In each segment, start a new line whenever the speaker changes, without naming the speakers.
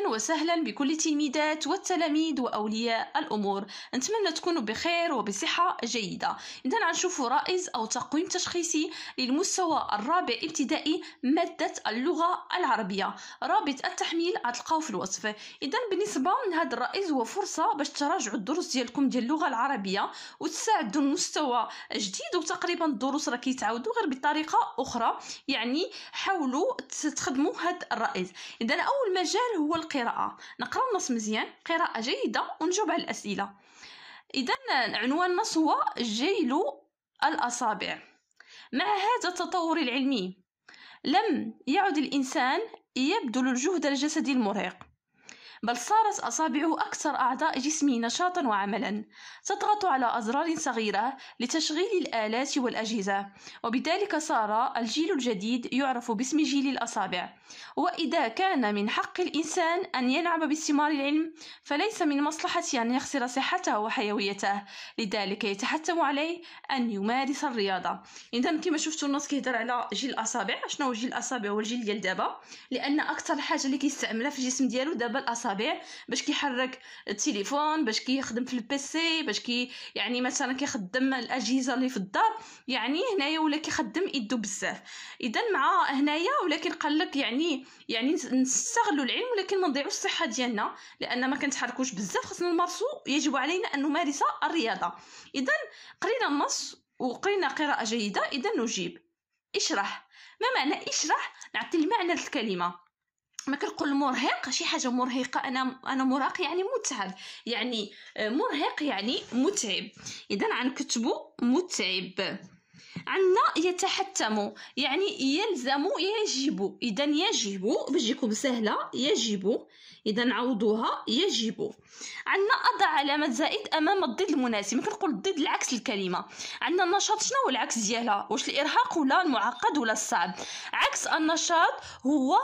أهلا وسهلا بكل التلميذات والتلاميذ وأولياء الأمور نتمنى تكونوا بخير وبصحة جيدة إذا غنشوفوا رائز أو تقويم تشخيصي للمستوى الرابع ابتدائي مادة اللغة العربية رابط التحميل غتلقاوه في الوصف إذا بالنسبة لهذا الرائز هو فرصة باش تراجعوا الدروس ديالكم ديال اللغة العربية وتساعدوا المستوى جديد وتقريبا الدروس راه كيتعاودوا غير بطريقة أخرى يعني حاولوا تخدموا هذا الرائز إذا أول مجال هو القراءه نقرا النص مزيان قراءه جيده ونجاوب على الاسئله اذا عنوان النص هو جيل الاصابع مع هذا التطور العلمي لم يعد الانسان يبذل الجهد الجسدي المرهق بل صارت أصابعه أكثر أعضاء جسمه نشاطا وعملا تضغط على أزرار صغيرة لتشغيل الآلات والأجهزة وبذلك صار الجيل الجديد يعرف باسم جيل الأصابع وإذا كان من حق الإنسان أن يلعب باستمار العلم فليس من مصلحته أن يخسر صحته وحيويته لذلك يتحتم عليه أن يمارس الرياضة إذا كما شفتوا النص كيهضر على جيل الأصابع شنو هو جيل الأصابع والجيل الجيل ديال دابا لأن أكثر حاجة اللي كيستعملها في الجسم ديالو دابا الأصابع الاصابع باش كيحرك التليفون باش كيخدم في البيسي باش كي يعني مثلا كيخدم الاجهزه اللي في الدار يعني هنايا ولا كيخدم يدو بزاف اذا مع هنايا ولكن قال لك يعني يعني نستغلوا العلم ولكن ما نضيعوا الصحه ديالنا لان ما كنتحركوش بزاف خصنا نمارسو يجب علينا ان نمارس الرياضه اذا قرينا النص وقرينا قراءه جيده اذا نجيب اشرح ما معنى اشرح نعطي المعنى للكلمه ما كنقول مرهق شي حاجه مرهقه انا انا مراق يعني متعب يعني آه، مرهق يعني متعب اذا غنكتبوا متعب عندنا يتحتم يعني يلزم يجب اذا يجب باش تجيكم سهله يجب اذا نعوضوها يجب عندنا اضع علامه زائد امام الضد المناسب ممكن نقول الضد العكس الكلمه عندنا النشاط شنو هو العكس ديالها واش الارهاق ولا المعقد ولا الصعب عكس النشاط هو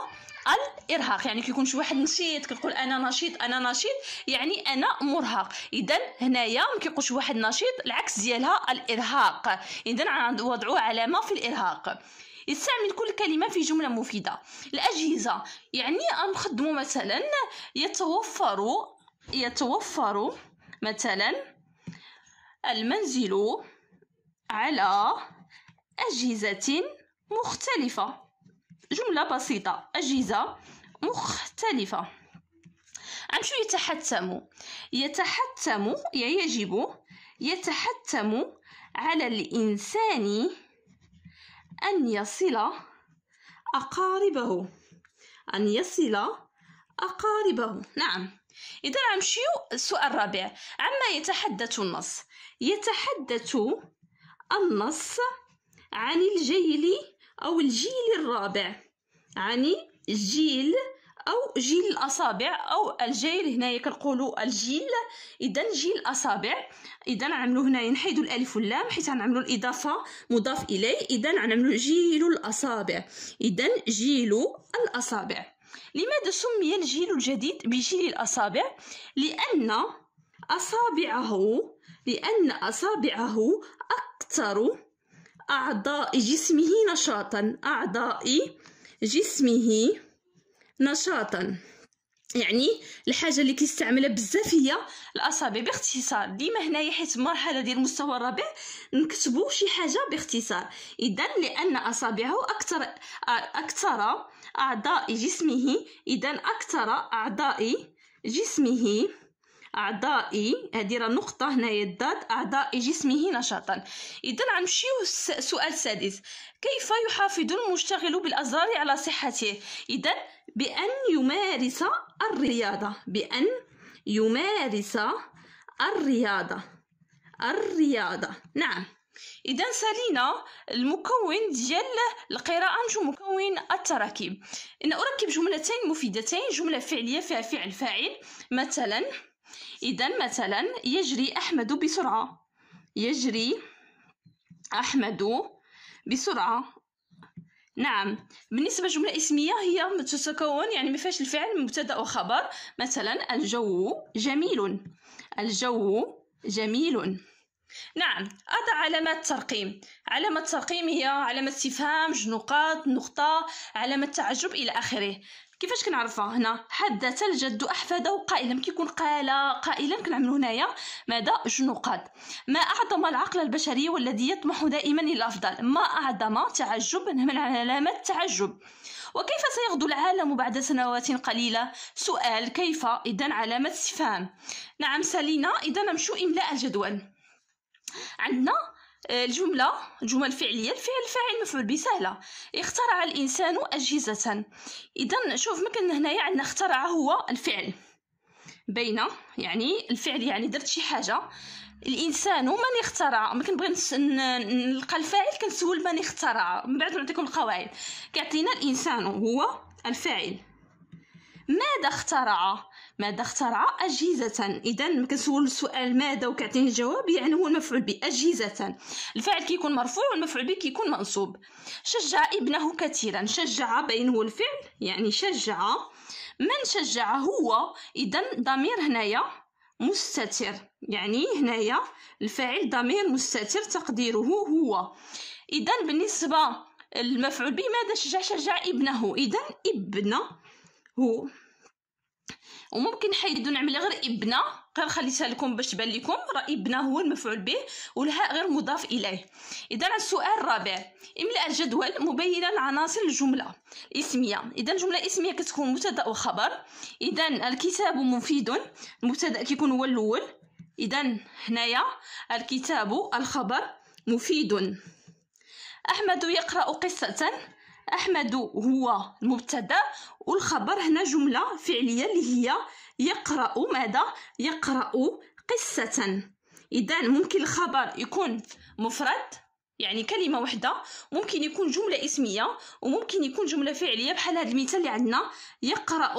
الارهاق يعني كيكون شي واحد نشيط كنقول انا نشيط انا نشيط يعني انا مرهق اذا هنايا ما كيقولش واحد نشيط العكس ديالها الارهاق اذا وضعوا علامه في الارهاق يستعمل كل كلمة في جملة مفيدة الأجهزة يعني نخدموا مثلا يتوفر يتوفر مثلا المنزل على أجهزة مختلفة جملة بسيطة أجهزة مختلفة شو يتحتم يتحتم يعني يجب يتحتم على الإنسان أن يصل أقاربه أن يصل أقاربه نعم إذا غنمشيو السؤال الرابع عما يتحدث النص يتحدث النص عن الجيل أو الجيل الرابع يعني الجيل أو جيل الأصابع أو الجيل هنايا كنقولوا الجيل إذا جيل الأصابع إذا نعملوا هنايا نحيدو الألف واللام حيت نعملوا الإضافة مضاف إليه إذا نعملوا جيل الأصابع إذا جيل الأصابع لماذا سمي الجيل الجديد بجيل الأصابع؟ لأن أصابعه لأن أصابعه أكثر أعضاء جسمه نشاطا أعضاء جسمه نشاطا يعني الحاجه اللي كيستعملها بزاف هي الاصابع باختصار ديما هنايا حيت المرحله ديال المستوى الرابع نكتبوا شي حاجه باختصار اذا لان اصابعه اكثر اكثر اعضاء جسمه اذا اكثر اعضاء جسمه أعضائي هذه راه نقطة هنايا الضاد أعضاء جسمه نشاطا إذا غنمشيو السؤال السادس كيف يحافظ المشتغل بالأزرار على صحته إذا بأن يمارس الرياضة بأن يمارس الرياضة الرياضة نعم اذا سالينا المكون ديال القراءه نشوف مكون التراكيب ان اركب جملتين مفيدتين جمله فعليه فيها فعل فاعل مثلا إذا مثلا يجري أحمد بسرعة يجري أحمد بسرعة نعم بالنسبة لجملة اسمية هي تتكون يعني مفاش الفعل مبتدأ وخبر مثلا الجو جميل الجو جميل نعم أضع علامات ترقيم علامة ترقيم هي علامة استفهام نقاط نقطة علامة تعجب إلى آخره كيفاش كنعرفها هنا حدث الجد احفاده قائلا كيكون قال قائلا كنعملو هنايا ماذا جنقاد ما اعظم العقل البشري والذي يطمح دائما الى الافضل ما اعظم تعجب من علامه التعجب وكيف سيغدو العالم بعد سنوات قليله سؤال كيف اذا علامه استفهام نعم سالينا اذا نمشو املاء الجدول عندنا الجملة جمل فعلية الفعل الفاعل مفعول به سهلة اخترع الإنسان أجهزة إذا شوف مكان هنايا عندنا اخترع هو الفعل بين يعني الفعل يعني درت شي حاجة الانسان من اخترع ما كنبغي نلقى الفاعل كنسول من اخترع من بعد نعطيكم القواعد كيعطينا الانسان هو الفاعل ماذا اخترع ماذا اخترع أجهزة إذا كنسول السؤال ماذا وكيعطيني الجواب يعني هو المفعول به أجهزة الفاعل كيكون مرفوع والمفعول به كيكون منصوب شجع ابنه كثيرا شجع بين هو الفعل يعني شجع من شجع هو إذا ضمير هنايا مستتر يعني هنايا الفاعل ضمير مستتر تقديره هو إذا بالنسبة المفعول به ماذا شجع شجع ابنه إذا ابن هو وممكن حيدو نعمل غير ابنه غير خليتها لكم باش تبان لكم راه ابنه هو المفعول به والهاء غير مضاف اليه اذا السؤال الرابع املا الجدول مبينا عناصر الجمله الاسميه اذا الجمله الاسميه كتكون مبتدا وخبر اذا الكتاب مفيد المبتدا كيكون هو الاول اذا هنايا الكتاب الخبر مفيد احمد يقرا قصه أحمد هو المبتدأ والخبر هنا جملة فعلية اللي هي يقرأ ماذا يقرأ قصة إذا ممكن الخبر يكون مفرد يعني كلمة واحدة ممكن يكون جملة اسمية وممكن يكون جملة فعلية بحال هذا المثال اللي عندنا يقرأ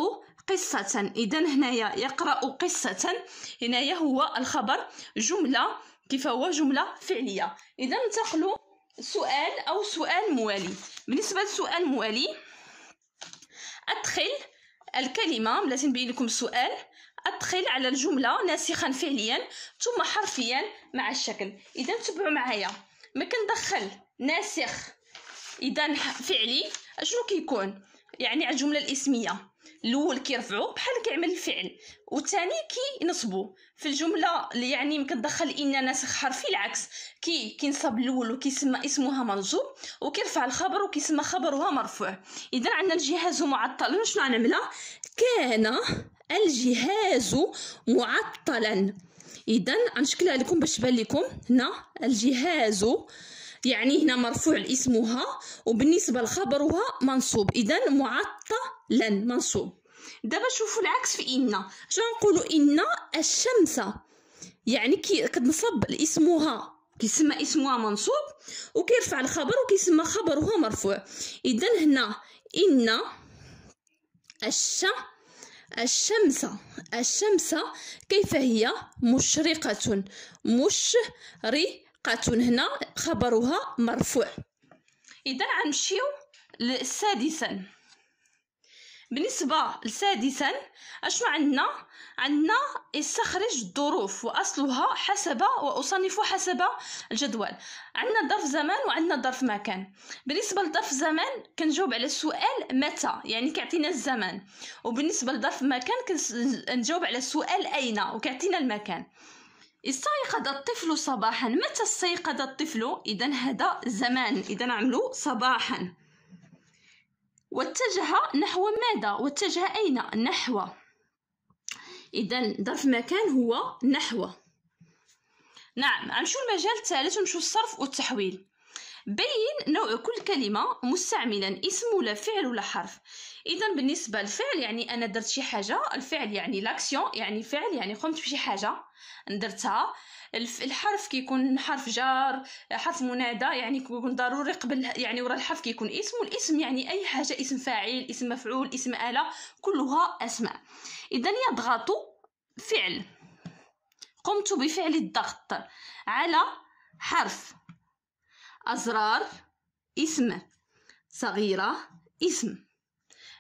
قصة إذا هنايا يقرأ قصة هنايا هو الخبر جملة كيف هو جملة فعلية إذا ننتقلوا سؤال أو سؤال موالي بالنسبة للسؤال الموالي أدخل الكلمة بلاتي نبين لكم السؤال أدخل على الجملة ناسخا فعليا ثم حرفيا مع الشكل إذا تبعوا معايا ما كندخل ناسخ إذا فعلي أشنو كيكون يعني على الجملة الإسمية الاول كيرفعو بحال كيعمل الفعل والثاني كينصبو في الجمله اللي يعني يمكن دخل ان ناسخ حرفي العكس كي كينصب الاول وكيسمى اسمها منصوب وكيرفع الخبر وكيسمى خبرها مرفوع اذا عندنا الجهاز معطل شنو غنعملها كان الجهاز معطلا اذا غنشكلها لكم باش تبان لكم هنا الجهاز يعني هنا مرفوع اسمها وبالنسبة لخبرها منصوب إذا معطلا منصوب دابا شوفوا العكس في إن شنو نقولوا إن الشمس يعني كي كتنصب لاسمها كيسمى اسمها منصوب وكيرفع الخبر وكيسمى خبرها مرفوع إذا هنا إن الش الشمس الشمس كيف هي مشرقة مشرقة ثقة هنا خبرها مرفوع إذا غنمشيو لسادسا بالنسبة لسادسا أشنو عندنا عندنا استخرج الظروف وأصلها حسب وأصنف حسب الجدول عندنا ظرف زمان وعندنا ظرف مكان بالنسبة لظرف زمان كنجاوب على السؤال متى يعني كيعطينا الزمان وبالنسبة لظرف مكان كنجاوب على السؤال أين وكيعطينا المكان استيقظ الطفل صباحا متى استيقظ الطفل إذا هذا زمان إذا نعملو صباحا واتجه نحو ماذا واتجه أين نحو إذا ظرف مكان هو نحو نعم غنمشيو المجال الثالث ونمشيو الصرف والتحويل بين نوع كل كلمة مستعملا اسم ولا فعل ولا حرف اذا بالنسبه للفعل يعني انا درت شي حاجه الفعل يعني لاكسيون يعني فعل يعني قمت بشي حاجه درتها الحرف كيكون حرف جار حرف منادى يعني كيكون ضروري قبل يعني ورا الحرف كيكون اسم والاسم يعني اي حاجه اسم فاعل اسم مفعول اسم اله كلها اسماء اذا يضغط فعل قمت بفعل الضغط على حرف أزرار اسم صغيرة اسم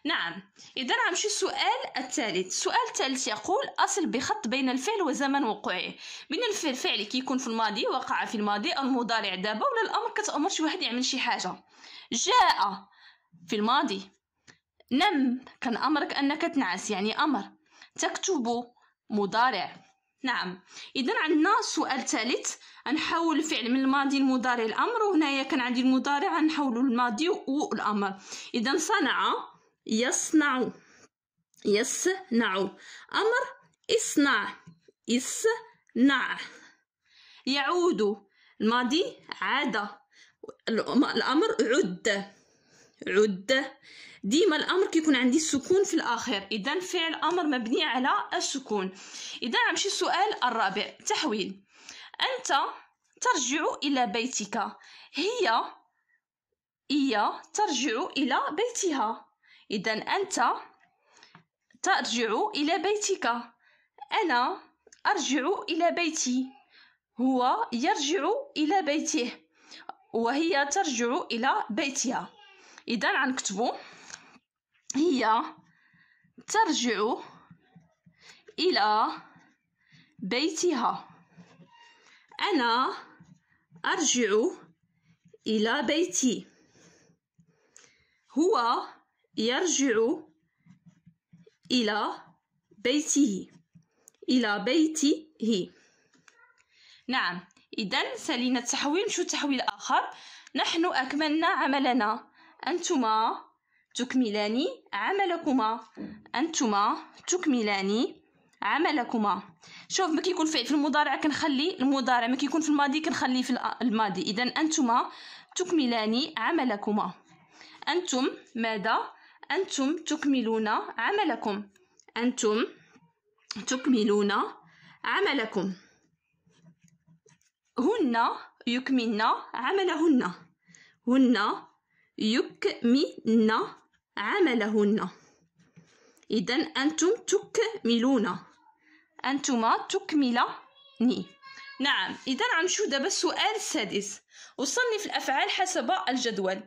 نعم إذا غنمشي السؤال الثالث السؤال الثالث يقول أصل بخط بين الفعل وزمن وقوعه من الفعل فعلي كيكون في الماضي وقع في الماضي أو المضارع دابا ولا الأمر كتأمر شي واحد يعمل شي حاجة جاء في الماضي نم كان أمرك أنك تنعس يعني أمر تكتب مضارع نعم إذا عندنا سؤال ثالث غنحول الفعل من الماضي لمضارع الأمر وهنايا كان عندي المضارع غنحولو للماضي والأمر إذا صنع يصنع يصنع أمر اصنع اصنع يعود الماضي عاد الأمر عد عد ديما الامر كيكون عندي السكون في الآخر اذا فعل امر مبني على السكون اذا نمشي السؤال الرابع تحويل انت ترجع الى بيتك هي هي ترجع الى بيتها إذا أنت ترجع إلى بيتك أنا أرجع إلى بيتي هو يرجع إلى بيته وهي ترجع إلى بيتها إذا غنكتبو هي ترجع إلى بيتها أنا أرجع إلى بيتي هو يرجع إلى بيته إلى بيته نعم إذا سالينا التحويل نمشيو تحويل آخر نحن أكملنا عملنا أنتما تكملان عملكما أنتما تكملان عملكما شوف ما كيكون في المضارع كنخلي المضارع ما كيكون في الماضي كنخليه في الماضي اذا انتما تكملان عملكما انتم ماذا أنتم تكملون عملكم أنتم تكملون عملكم هن يكملن عملهن هن يكملن عملهن إذا أنتم تكملون أنتما تكملني نعم إذا شو دابا السؤال السادس وصنف الأفعال حسب الجدول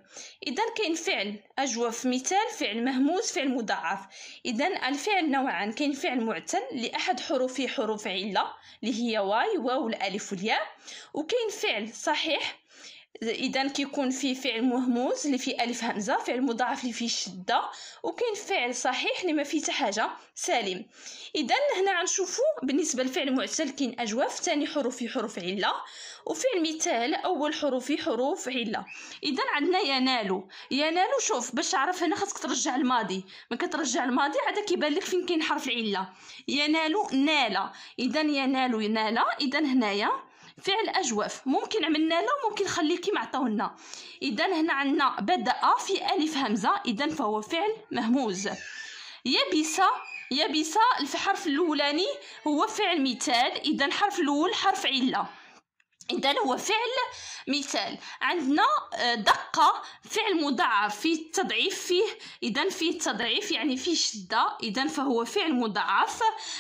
إذا كاين فعل اجوف مثال فعل مهموز فعل مضاعف إذا الفعل نوعان كاين فعل معتل لأحد حروفه حروف علة اللي هي واي واو الألف والياء وكاين فعل صحيح اذا كيكون فيه فعل مهموز اللي فيه الف همزه فعل مضاعف اللي فيه شده وكاين فعل صحيح اللي ما فيه حتى حاجه سالم اذا هنا غنشوفوا بالنسبه للفعل المعتل كاين اجواف ثاني في حروف عله وفعل مثال اول في حروف عله اذا عندنا ينالو ينالو شوف باش تعرف هنا خاصك ترجع الماضي ما كترجع الماضي عاد كيبان لك فين كاين حرف العله ينالو نالا اذا ينالو ينالا اذا هنايا فعل اجوف ممكن عملنا له ممكن نخليه كيما عطاونا اذا هنا عندنا بدا في الف همزه اذا فهو فعل مهموز يبس يبس الحرف الاولاني هو فعل مثال اذا الحرف الاول حرف عله اذا هو فعل مثال عندنا آه، دقة فعل مضاعف فيه تضعيف فيه إذا فيه تضعيف يعني فيه شدة إذا فهو فعل مضاعف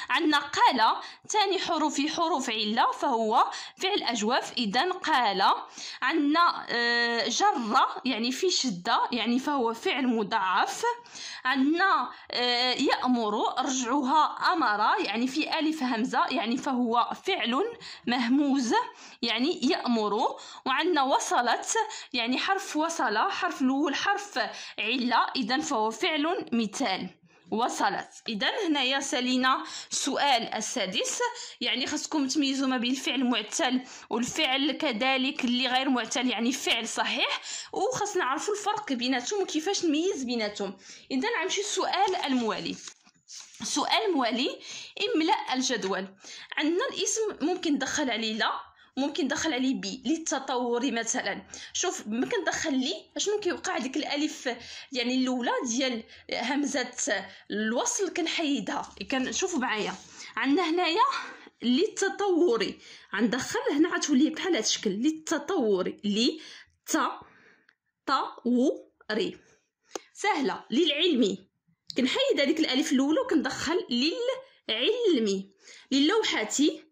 عندنا قال ثاني حروف في حروف علة فهو فعل أجوف إذا قال عندنا آه، جرة يعني في شدة يعني فهو فعل مضاعف عندنا آه، يأمر رجعها أمر يعني في ألف همزة يعني فهو فعل مهموز يعني يأمر وعندنا وصلت يعني حرف وصل حرف الأول حرف علة إذا فهو فعل مثال وصلت اذا هنايا سالينا السؤال السادس يعني خاصكم تميزوا ما بين الفعل المعتل والفعل كذلك اللي غير معتل يعني فعل صحيح وخاص نعرفوا الفرق بيناتهم وكيفاش نميز بيناتهم اذا غنمشي السؤال الموالي سؤال موالي املا الجدول عندنا الاسم ممكن ندخل عليه لا ممكن ندخل عليه بي للتطوري مثلا شوف ممكن ندخل لي شنو كيوقع ديك الالف يعني الاولى ديال همزه الوصل كنحيدها كنشوفوا معايا عندنا هنايا للتطوري غندخل هنا غتولي بحال هذا الشكل للتطوري لي ت ط و ري سهله للعلمي كنحيد هذيك الالف الاولى وكندخل للعلمي للوحاتي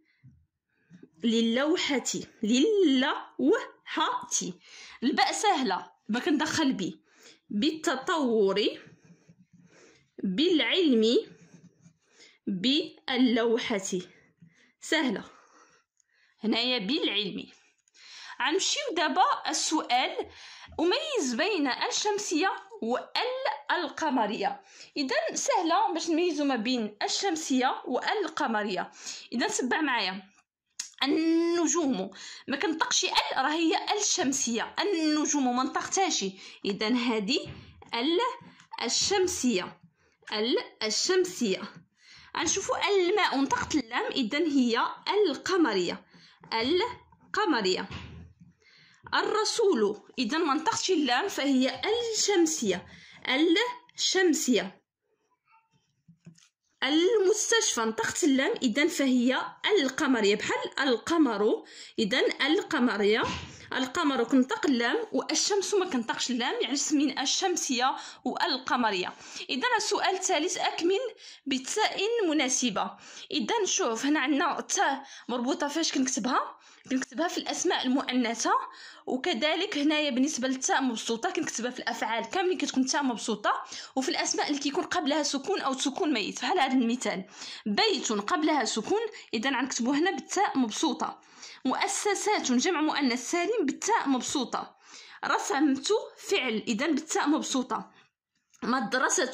للوحة للوحة الباء سهلة ما كندخل بي بالتطور بالعلم باللوحة سهلة هنايا بالعلم غنمشيو دابا السؤال أميز بين الشمسية والقمرية إذا سهلة باش نميزو ما بين الشمسية والقمرية إذا تبع معايا النجوم ما كنطقش ال راه هي الشمسيه النجوم ما نطقتهاش اذا هذه ال الشمسيه ال الشمسيه غنشوفوا الماء نطقت اللام اذا هي القمريه القمريه الرسول اذا ما نطقتش اللام فهي الشمسيه الشمسيه المستشفى نطقت اللام اذا فهي القمريه بحال القمر اذا القمريه القمر كنطق اللام والشمس ما كنطقش اللام يعني سمين الشمسيه والقمريه اذا السؤال الثالث اكمل بتاء مناسبه اذا شوف هنا عندنا تاء مربوطه فاش كنكتبها كنكتبها في الاسماء المؤنثه وكذلك هنايا بالنسبه للتاء مبسوطه كنكتبها في الافعال كاملين كتكون تاء مبسوطه وفي الاسماء اللي كيكون قبلها سكون او سكون ميت بحال هذا المثال بيت قبلها سكون اذا غنكتبو هنا بالتاء مبسوطه مؤسسات جمع مؤنث سالم بالتاء مبسوطه رسمت فعل اذا بالتاء مبسوطه مدرسه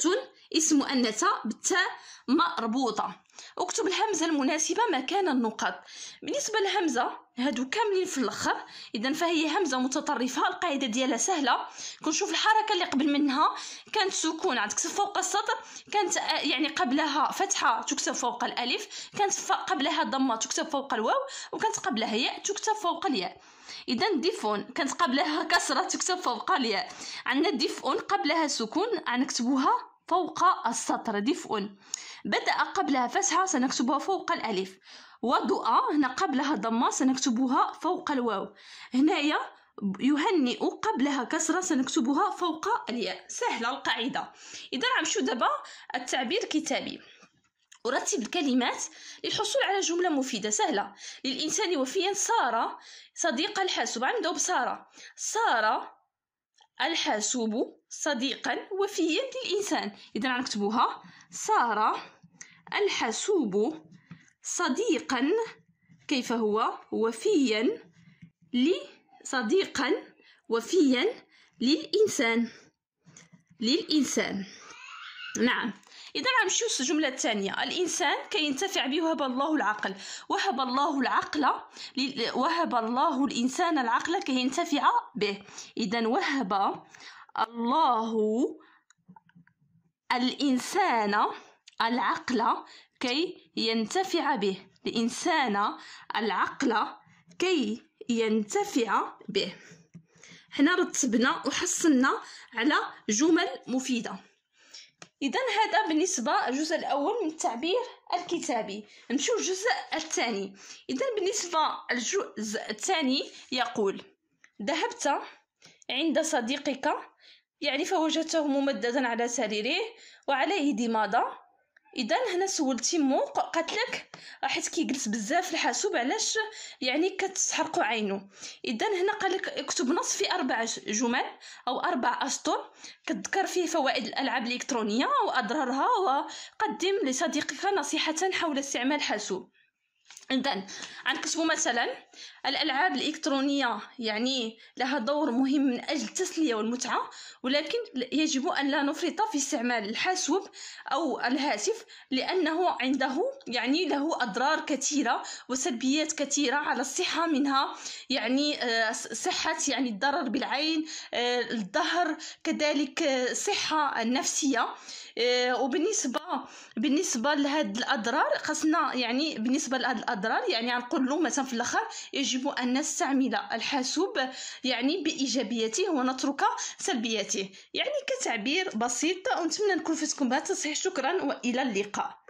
اسم أنثى بالتاء مربوطة اكتب الهمزة المناسبة مكان النقط بالنسبة للهمزة هادو كاملين في الاخر اذا فهي همزة متطرفة القاعدة ديالها سهلة كنشوف الحركة اللي قبل منها كانت سكون عتكتب فوق السطر كانت آه، يعني قبلها فتحة تكتب فوق الالف كانت قبلها ضمة تكتب فوق الواو وكانت قبلها ياء تكتب فوق الياء اذا ديفون كانت قبلها كسرة تكتب فوق الياء عندنا ديفون قبلها سكون عنكتبوها فوق السطر دفء بدأ قبلها فسحة سنكتبها فوق الألف وضوء هنا قبلها ضمة سنكتبها فوق الواو هنايا يهنئ قبلها كسرة سنكتبها فوق الياء سهلة القاعدة إذا نعم، شو دابا التعبير كتابي أرتب الكلمات للحصول على جملة مفيدة سهلة للإنسان وفيا سارة صديقة الحاسوب عندو بسارة سارة الحاسوب صديقا وفيا للإنسان إذا غنكتبوها صار الحاسوب صديقا كيف هو وفيا لصديقا وفيا للإنسان للإنسان نعم إذا غنمشيو الجملة الثانية الإنسان كينتفع به وهب الله العقل وهب الله العقل وهب الله الإنسان العقل كي به إذا وهب الله الإنسان العقل كي ينتفع به الإنسان العقل كي ينتفع به حنا رتبنا وحصلنا على جمل مفيده إذا هذا بالنسبة الجزء الأول من التعبير الكتابي نمشيو الجزء الثاني إذا بالنسبة الجزء الثاني يقول ذهبت عند صديقك يعني فوجدته ممددا على سريره وعليه دماضة اذا هنا سولتي مو قالت لك حيت كيجلس بزاف الحاسوب علاش يعني كتحرقوا عينه اذا هنا قال لك اكتب نص في اربع جمل او اربع اسطر كتذكر فيه فوائد الالعاب الالكترونيه واضرارها وقدم لصديقك نصيحه حول استعمال حاسوب إذن غنكتبو مثلا الألعاب الإلكترونية يعني لها دور مهم من أجل التسلية والمتعة ولكن يجب أن لا نفرط في استعمال الحاسوب أو الهاتف لأنه عنده يعني له أضرار كثيرة وسلبيات كثيرة على الصحة منها يعني آه، صحة يعني الضرر بالعين آه، الظهر كذلك الصحة آه، النفسية آه، وبالنسبه بالنسبه لهاد الاضرار خاصنا يعني بالنسبه لهاد الاضرار يعني غنقولوا مثلا في الاخر يجب ان نستعمل الحاسوب يعني بايجابياته ونترك سلبياته يعني كتعبير بسيط ونتمنى نكون فاتكم بهذا التصحيح شكرا والى اللقاء